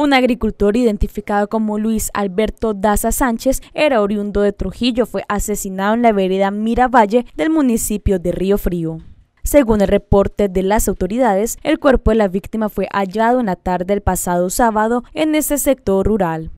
Un agricultor identificado como Luis Alberto Daza Sánchez era oriundo de Trujillo, fue asesinado en la vereda Miravalle del municipio de Río Frío. Según el reporte de las autoridades, el cuerpo de la víctima fue hallado en la tarde del pasado sábado en este sector rural.